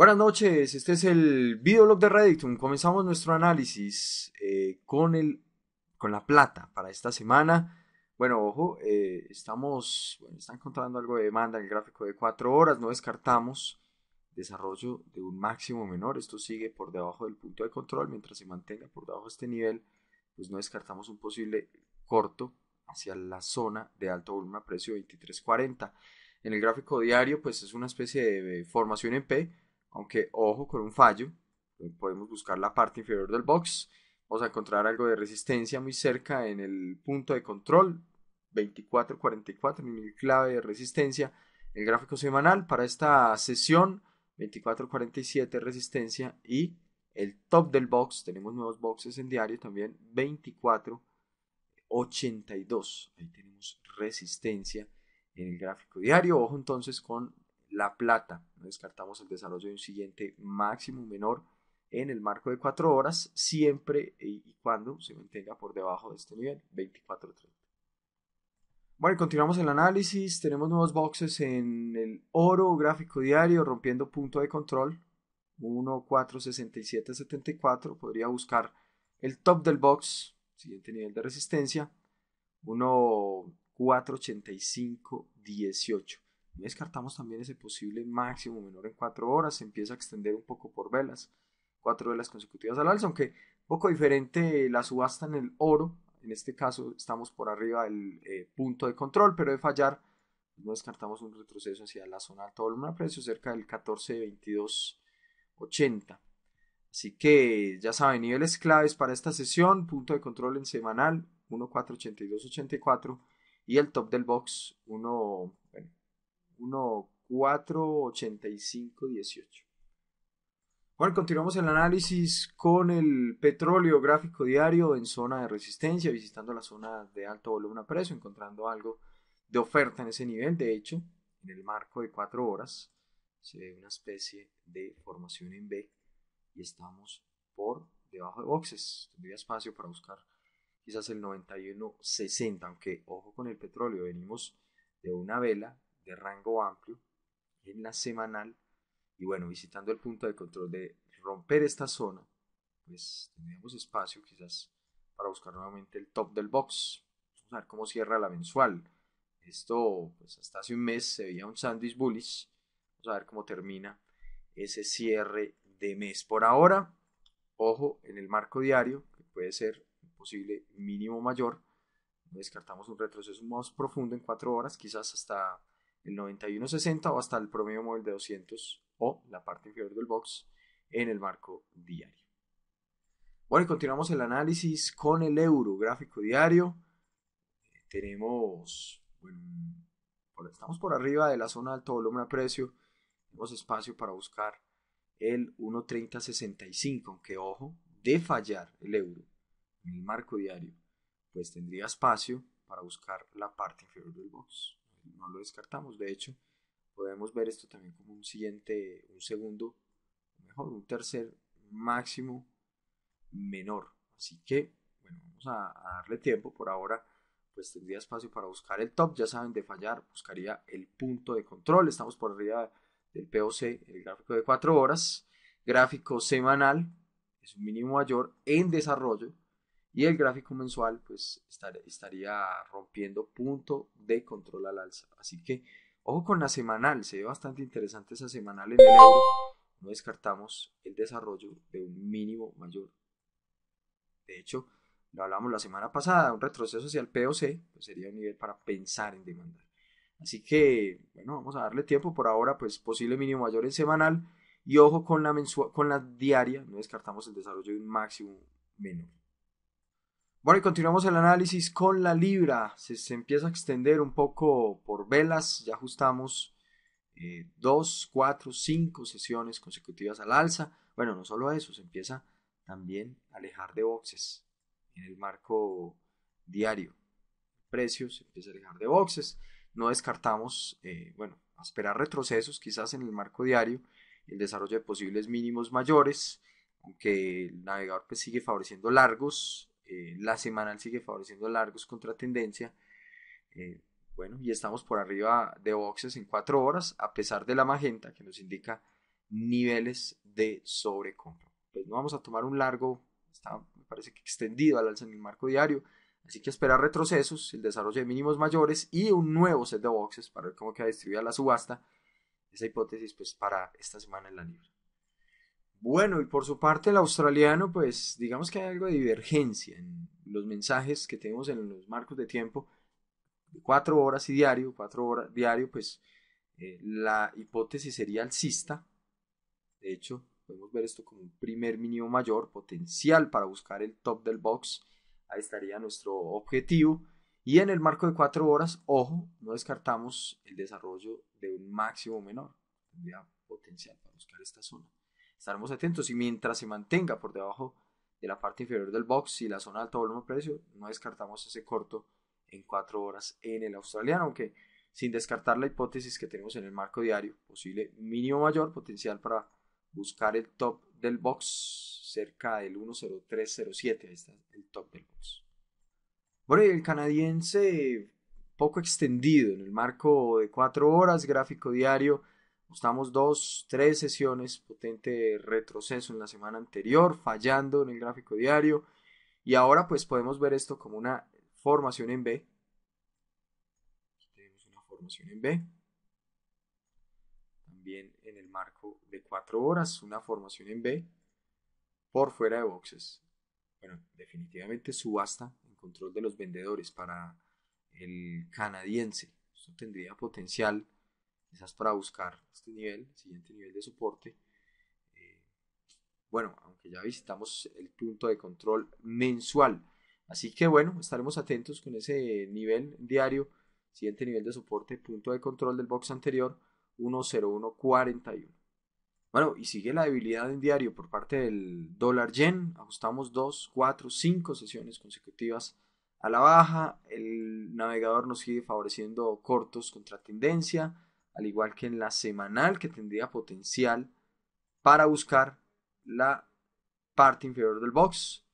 Buenas noches, este es el videolog de Reddit. Comenzamos nuestro análisis eh, con, el, con la plata para esta semana. Bueno, ojo, eh, estamos, bueno, encontrando algo de demanda en el gráfico de 4 horas, no descartamos desarrollo de un máximo menor, esto sigue por debajo del punto de control, mientras se mantenga por debajo de este nivel, pues no descartamos un posible corto hacia la zona de alto volumen a precio 23.40. En el gráfico diario, pues es una especie de formación en P, aunque ojo con un fallo, podemos buscar la parte inferior del box, vamos a encontrar algo de resistencia muy cerca en el punto de control, 2444, mi clave de resistencia, el gráfico semanal para esta sesión, 2447 resistencia y el top del box, tenemos nuevos boxes en diario también, 2482, ahí tenemos resistencia en el gráfico diario, ojo entonces con la plata. No descartamos el desarrollo de un siguiente máximo menor en el marco de 4 horas, siempre y cuando se mantenga por debajo de este nivel, 24.30. Bueno, continuamos el análisis. Tenemos nuevos boxes en el oro gráfico diario, rompiendo punto de control 1.467.74. Podría buscar el top del box, siguiente nivel de resistencia, 1.485.18. Y descartamos también ese posible máximo menor en 4 horas, se empieza a extender un poco por velas, 4 velas consecutivas al alza, aunque un poco diferente la subasta en el oro, en este caso estamos por arriba del eh, punto de control, pero de fallar no descartamos un retroceso hacia la zona de un a precio cerca del 14.22.80. Así que ya saben, niveles claves para esta sesión, punto de control en semanal 1.482.84 y el top del box 1, bueno, 1.485.18. Bueno, continuamos el análisis con el petróleo gráfico diario en zona de resistencia, visitando la zona de alto volumen a precio, encontrando algo de oferta en ese nivel. De hecho, en el marco de cuatro horas se ve una especie de formación en B y estamos por debajo de boxes. Tendría espacio para buscar quizás el 91.60, aunque ojo con el petróleo, venimos de una vela rango amplio en la semanal. Y bueno, visitando el punto de control de romper esta zona, pues tendríamos espacio quizás para buscar nuevamente el top del box. Vamos a ver cómo cierra la mensual. Esto, pues hasta hace un mes se veía un sandwich bullish. Vamos a ver cómo termina ese cierre de mes. Por ahora, ojo en el marco diario, que puede ser posible mínimo mayor. Descartamos un retroceso más profundo en 4 horas, quizás hasta el 91.60 o hasta el promedio móvil de 200 o la parte inferior del box en el marco diario. Bueno, continuamos el análisis con el euro gráfico diario. tenemos, estamos por arriba de la zona de alto volumen a precio. Tenemos espacio para buscar el 1.3065, aunque ojo, de fallar el euro en el marco diario, pues tendría espacio para buscar la parte inferior del box no lo descartamos. De hecho, podemos ver esto también como un siguiente, un segundo, mejor, un tercer máximo menor. Así que, bueno, vamos a, darle tiempo por ahora. Pues tendría espacio para buscar el top, ya saben de fallar, buscaría el punto de control. Estamos por arriba del POC, el gráfico de 4 horas, gráfico semanal, es un mínimo mayor en desarrollo y el gráfico mensual pues estaría rompiendo punto de control al alza. Así que ojo con la semanal, se ve bastante interesante esa semanal en el euro. No descartamos el desarrollo de un mínimo mayor. De hecho, lo hablamos la semana pasada, un retroceso hacia el POC pues, sería un nivel para pensar en demandar. Así que, bueno, vamos a darle tiempo por ahora, pues posible mínimo mayor en semanal y ojo con la, con la diaria, no descartamos el desarrollo de un máximo menor. Bueno, y continuamos el análisis con la libra. Se, empieza a extender un poco por velas. Ya ajustamos eh, dos, cuatro, cinco sesiones consecutivas al alza. Bueno, no solo eso, se empieza también a alejar de boxes en el marco diario. Precios se empieza a alejar de boxes. No descartamos, eh, bueno, esperar retrocesos quizás en el marco diario, el desarrollo de posibles mínimos mayores, aunque el navegador pues, sigue favoreciendo largos eh, la semanal sigue favoreciendo largos contra tendencia. Eh, bueno, y estamos por arriba de boxes en cuatro horas, a pesar de la magenta que nos indica niveles de sobrecompra. Pues no vamos a tomar un largo, me parece que extendido al alza en el marco diario, así que esperar retrocesos, el desarrollo de mínimos mayores y un nuevo set de boxes para ver cómo queda distribuida la subasta. Esa hipótesis, pues para esta semana en la libra. Bueno, y por su parte el australiano, pues digamos que hay algo de divergencia en los mensajes que tenemos en los marcos de tiempo, cuatro horas y diario, cuatro horas diario, pues eh, la hipótesis sería alcista, de hecho podemos ver esto como un primer mínimo mayor potencial para buscar el top del box, ahí estaría nuestro objetivo, y en el marco de cuatro horas, ojo, no descartamos el desarrollo de un máximo menor, potencial para buscar esta zona estaremos atentos y mientras se mantenga por debajo de la parte inferior del box y la zona de alto volumen precio, no descartamos ese corto en 4 horas en el australiano, aunque sin descartar la hipótesis que tenemos en el marco diario, posible mínimo mayor potencial para buscar el top del box cerca del 10307, ahí está el top del box. Bueno, el canadiense poco extendido en el marco de 4 horas, gráfico diario, Estamos dos, tres sesiones, potente retroceso en la semana anterior, fallando en el gráfico diario. Y ahora pues podemos ver esto como una formación en B. Aquí tenemos una formación en B. También en el marco de cuatro horas, una formación en B por fuera de boxes. Bueno, definitivamente subasta en control de los vendedores para el canadiense. Esto tendría potencial esas para buscar este nivel, siguiente nivel de soporte. Eh, bueno, aunque ya visitamos el punto de control mensual. Así que bueno, estaremos atentos con ese nivel diario, siguiente nivel de soporte, punto de control del box anterior, 10141. Bueno, y sigue la debilidad en diario por parte del dólar yen. Ajustamos 2, 4, 5 sesiones consecutivas a la baja. El navegador nos sigue favoreciendo cortos contra tendencia al igual que en la semanal que tendría potencial para buscar la parte inferior del box.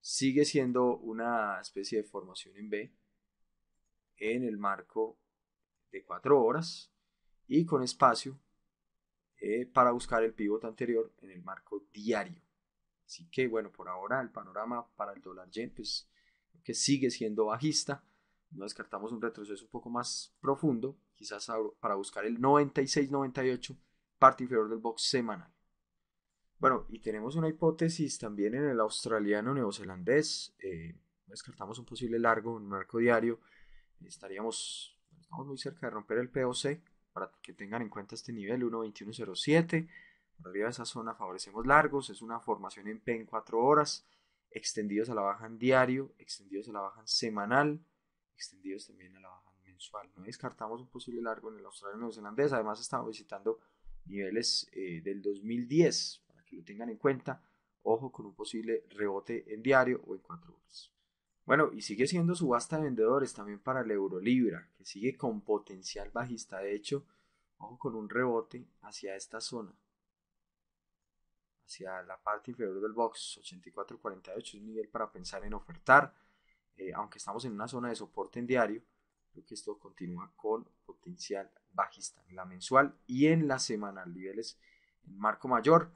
Sigue siendo una especie de formación en B en el marco de 4 horas y con espacio eh, para buscar el pivote anterior en el marco diario. Así que bueno, por ahora el panorama para el dólar yen pues que sigue siendo bajista. No descartamos un retroceso un poco más profundo, quizás para buscar el 96-98 parte inferior del box semanal. Bueno, y tenemos una hipótesis también en el australiano neozelandés. Eh, descartamos un posible largo, un marco diario. Estaríamos estamos muy cerca de romper el POC para que tengan en cuenta este nivel 1.2107. Por arriba de esa zona favorecemos largos. Es una formación en P en 4 horas. Extendidos a la baja en diario, extendidos a la baja en semanal, extendidos también a la baja no descartamos un posible largo en el australiano neozelandés. Además, estamos visitando niveles eh, del 2010, para que lo tengan en cuenta. Ojo con un posible rebote en diario o en cuatro horas. Bueno, y sigue siendo subasta de vendedores también para el Euro Libra, que sigue con potencial bajista. De hecho, ojo con un rebote hacia esta zona, hacia la parte inferior del box, 84.48 es un nivel para pensar en ofertar. Eh, aunque estamos en una zona de soporte en diario, Creo que esto continúa con potencial bajista en la mensual y en la semanal. Niveles en marco mayor.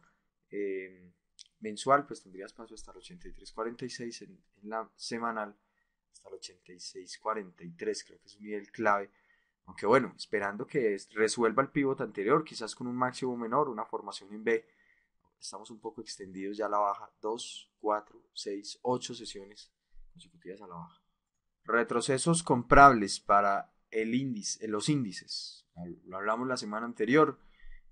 Eh, mensual, pues tendrías paso hasta el 83.46 en, la semanal hasta el 86.43. Creo que es un nivel clave. Aunque bueno, esperando que resuelva el pivote anterior, quizás con un máximo menor, una formación en B. Estamos un poco extendidos ya a la baja. 2, 4, 6, ocho sesiones consecutivas a la baja. Retrocesos comprables para el índice, eh, los índices. Lo hablamos la semana anterior.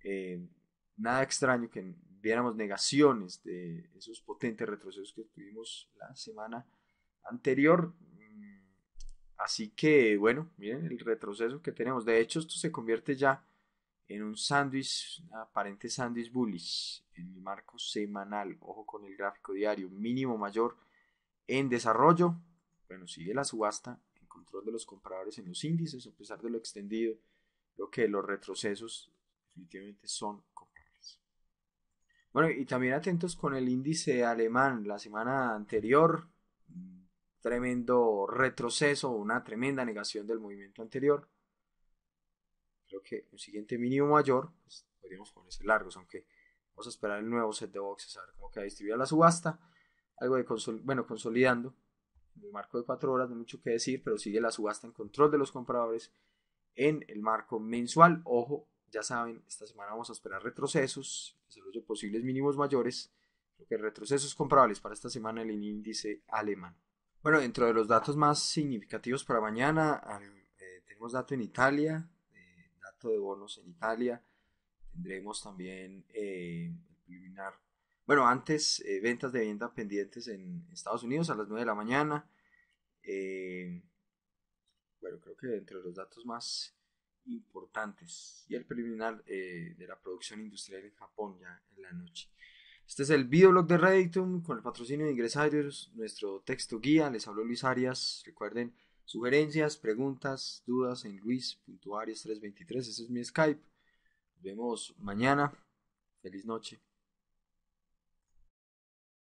Eh, nada extraño que viéramos negaciones de esos potentes retrocesos que tuvimos la semana anterior. Mm, así que, bueno, miren el retroceso que tenemos. De hecho, esto se convierte ya en un sándwich, aparente sándwich bullish en el marco semanal. Ojo con el gráfico diario, mínimo mayor en desarrollo, bueno, sigue la subasta en control de los compradores en los índices, a pesar de lo extendido. Creo que los retrocesos definitivamente son comprables. Bueno, y también atentos con el índice alemán. La semana anterior, tremendo retroceso, una tremenda negación del movimiento anterior. Creo que un siguiente mínimo mayor, pues, podríamos ponerse largos, aunque vamos a esperar el nuevo set de boxes a ver cómo queda distribuida la subasta. Algo de bueno, consolidando, el marco de cuatro horas, no hay mucho que decir, pero sigue la subasta en control de los compradores en el marco mensual. Ojo, ya saben, esta semana vamos a esperar retrocesos, desarrollo posibles mínimos mayores, lo que retrocesos comprables para esta semana en el índice alemán. Bueno, dentro de los datos más significativos para mañana, eh, tenemos dato en Italia, eh, dato de bonos en Italia, tendremos también eh, el preliminar bueno, antes eh, ventas de venta pendientes en Estados Unidos a las 9 de la mañana. Eh, bueno, creo que entre los datos más importantes y el preliminar eh, de la producción industrial en Japón ya en la noche. Este es el videoblog de Redditum con el patrocinio de Ingresarios, nuestro texto guía. Les habló Luis Arias. Recuerden sugerencias, preguntas, dudas en luis.arias323. Ese es mi Skype. Nos vemos mañana. Feliz noche.